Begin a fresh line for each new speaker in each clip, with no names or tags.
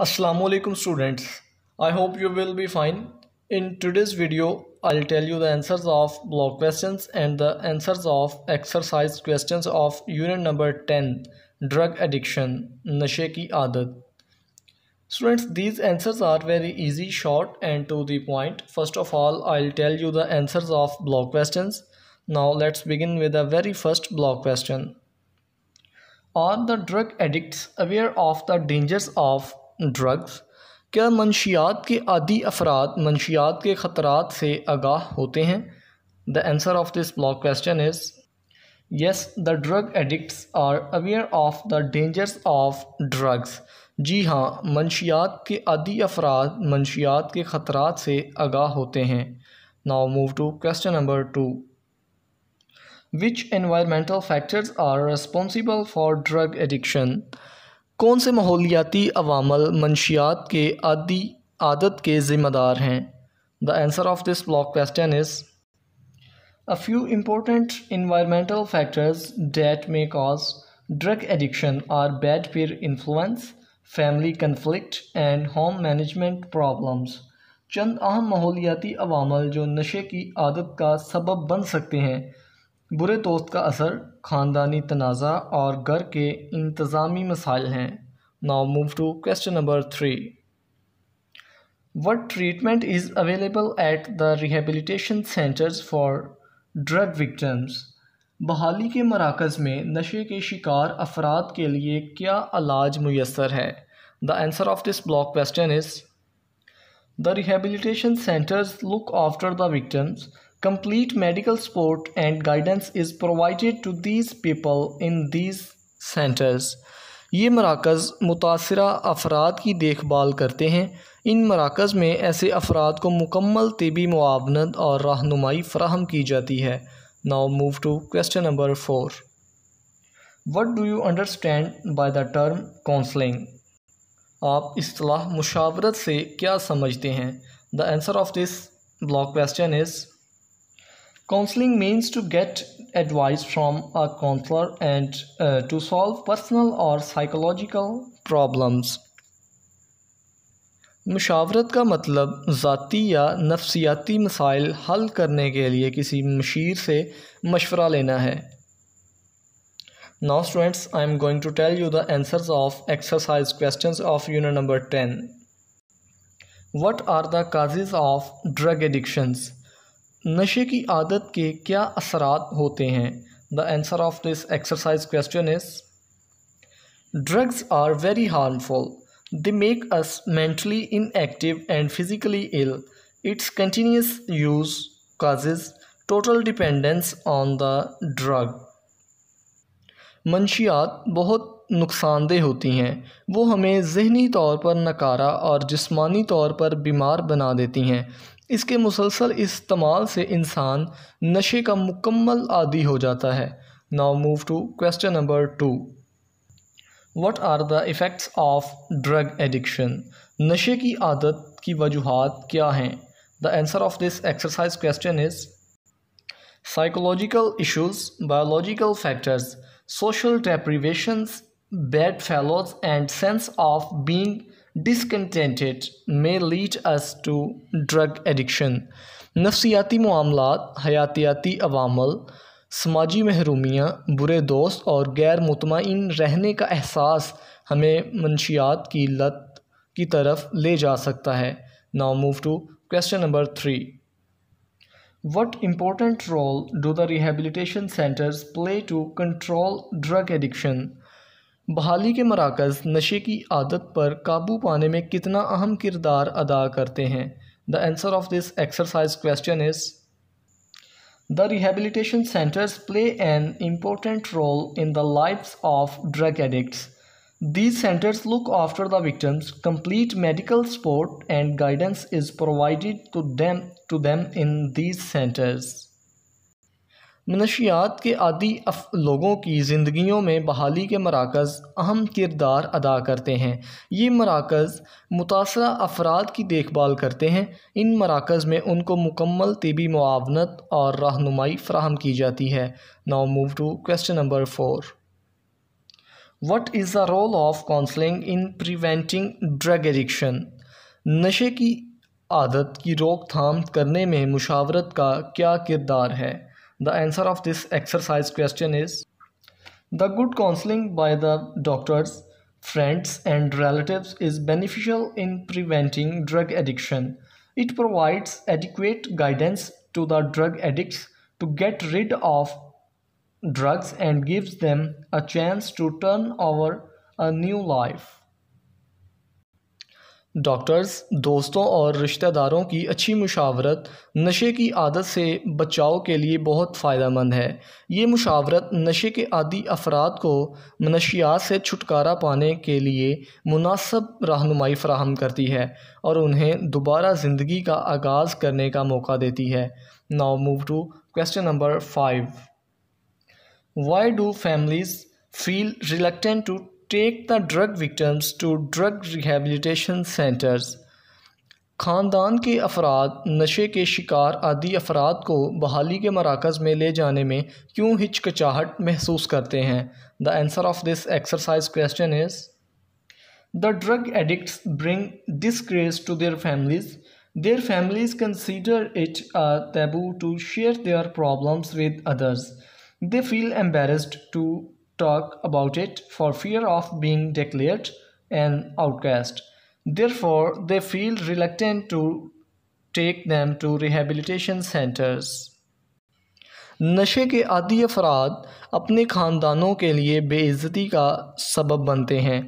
Assalamualaikum students I hope you will be fine in today's video I'll tell you the answers of block questions and the answers of exercise questions of unit number 10 drug addiction nashe ki aadat Students these answers are very easy short and to the point first of all I'll tell you the answers of block questions now let's begin with the very first block question Are the drug addicts aware of the dangers of drugs क्या मनशियात के आदि अफराद मनशियात के खतरा से आगाह होते हैं the answer of this block question is yes the drug addicts are aware of the dangers of drugs जी हाँ मनशियात के आदि अफराद मनशियात के खतरा से आगाह होते हैं now move to question number two which environmental factors are responsible for drug addiction कौन से माहौलियाती अवामल मनशियात के आदि आदत के ज़िम्मेदार हैं the answer of this block question is a few important environmental factors that may cause drug addiction are bad peer influence family conflict and home management problems चंद अहम माहौलियाती अवामल जो नशे की आदत का सबब बन सकते हैं बुरे दोस्त का असर ख़ानदानी तनाज़ा और घर के इंतज़ामी मसाइल हैं Now move to question number 3. What treatment is available at the rehabilitation centers for drug victims? बहाली के मराकज़ में नशे के शिकार अफराद के लिए क्या इलाज मैसर है the answer of this block question is The rehabilitation centers look after the victims. Complete medical support and guidance is provided to these people in these centers. ये मराकज़ मुतासर अफराद की देखभाल करते हैं इन मराकज़ में ऐसे अफराद को मुकम्मल तबी मुआवनत और रहनुमाई फ़राहम की जाती है now move to question number four what do you understand by the term counselling आप असलाह मुशावरत से क्या समझते हैं the answer of this block question is counselling means to get advice from a counselor and uh, to solve personal or psychological problems मशावरत का मतलब ज़ाती या नफसियाती मसाइल हल करने के लिए किसी मशीर से मशवरा लेना है now students I am going to tell you the answers of exercise question of unit number ten what are the causes of drug addictions नशे की आदत के क्या असरात होते हैं the answer of this exercise question is drugs are very harmful they make us mentally inactive and physically ill its continuous use causes total dependence on the drug मंशियात बहुत नुकसानदेह होती हैं वो हमें जहनी तौर पर नकारा और जिस्मानी तौर पर बीमार बना देती हैं इसके मुसलसल इस्तेमाल से इंसान नशे का मुकम्मल आदि हो जाता है now move to question number two what are the effects of drug addiction नशे की आदत की वजूहत क्या हैं the answer of this exercise question is psychological issues biological factors social deprivations, bad fellows, and sense of being discontented may lead us to drug addiction नफसियाती मामला हयातियाती अवामल समाजी महरूमियाँ बुरे दोस्त और गैर मुतमिन रहने का एहसास हमें मनशियात की लत की तरफ ले जा सकता है now move to question number three what important role do the rehabilitation centres play to control drug addiction? बहाली के मराकज नशे की आदत पर काबू पाने में कितना अहम किरदार अदा करते हैं the answer of this exercise question is the rehabilitation centres play an important role in the life of drug addicts These centers look after the victims. Complete medical support and guidance is provided to them, to them in these centers. मनशियात के आदि लोगों की ज़िंदगियों में बहाली के मराकज़ अहम किरदार अदा करते हैं ये मराकज़ मुतासर अफराद की देखभाल करते हैं इन मराकज़ में उनको मुकम्मल तबी मुआवनत और रहनुमाई फ्राहम की जाती है now move to question number four What is the role of counseling in preventing drug addiction? नशे की आदत की रोकथाम करने में मुशावरत का क्या किरदार The the answer of this exercise question is the good counselling by the doctors friends and relatives is beneficial in preventing drug addiction. It provides adequate guidance to the drug addicts to get rid of drugs and gives them a chance to turn over a new life. Doctors दोस्तों और रिश्तेदारों की अच्छी मुशावरत नशे की आदत से बचाव के लिए बहुत फ़ायदेमंद है ये मुशावरत नशे के आदि अफराद को मनशियात से छुटकारा पाने के लिए मुनासब रहनुमाई फ्राहम करती है और उन्हें दोबारा ज़िंदगी का आगाज़ करने का मौका देती है now move to question number five why do families feel reluctant to take the drug victims to drug rehabilitation centers खानदान के अफराद नशे के शिकार आदि अफराद को बहाली के मराकज़ में ले जाने में क्यों हिचकचाहट महसूस करते हैं the answer of this exercise question is the drug addict bring disgrace to their families their families consider it a taboo to share their problems with others They feel embarrassed to talk about it for fear of being declared an outcast. Therefore, they feel reluctant to take them to rehabilitation centers. नशे के आदि अफराद अपने ख़ानदानों के लिए बेइज्जती का सबब बनते हैं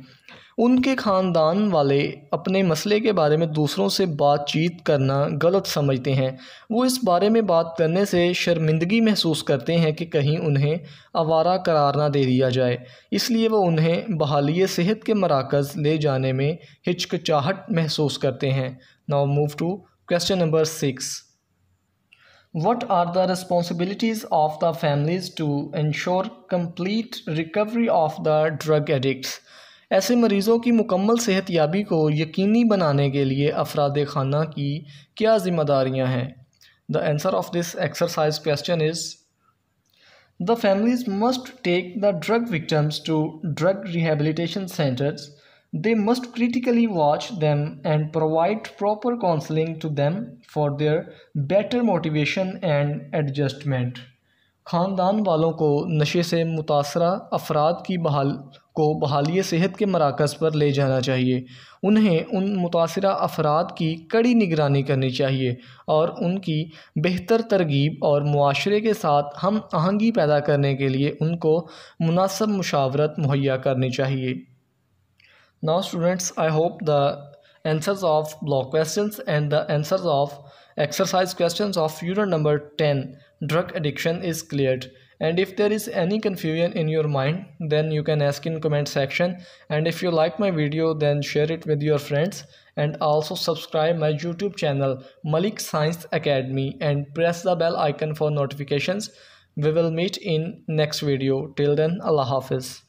उनके ख़ानदान वाले अपने मसले के बारे में दूसरों से बातचीत करना गलत समझते हैं वो इस बारे में बात करने से शर्मिंदगी महसूस करते हैं कि कहीं उन्हें आवारा करार ना दे दिया जाए इसलिए वो उन्हें बहाली सेहत के मराकज़ ले जाने में हिचकचाहट महसूस करते हैं now move to question number six what are the responsibilities of the families to ensure complete recovery of the drug addict ऐसे मरीज़ों की मुकम्मल सेहत याबी को यकीनी बनाने के लिए अफराद खाना की क्या जिम्मेदारियाँ हैं the answer of this exercise question is the families must take the drug victims to drug rehabilitation centres they must critically watch them and provide proper counselling to them for their better motivation and adjustment ख़ानदान वालों को नशे से मुतासर अफराद की बहाल को बहाली सेहत के मराकज़ पर ले जाना चाहिए उन्हें उन मुतासर अफराद की कड़ी निगरानी करनी चाहिए और उनकी बेहतर तरगीब और माशरे के साथ हम आहंगी पैदा करने के लिए उनको मुनासब मुशावरत मुहैया करनी चाहिए now students I hope the answers of block question and the answers of exercise question of unit number ten drug addiction is cleared and if there is any confusion in your mind then you can ask in comment section and if you like my video then share it with your friends and also subscribe my youtube channel malik science academy and press the bell icon for notifications we will meet in next video till then allah hafiz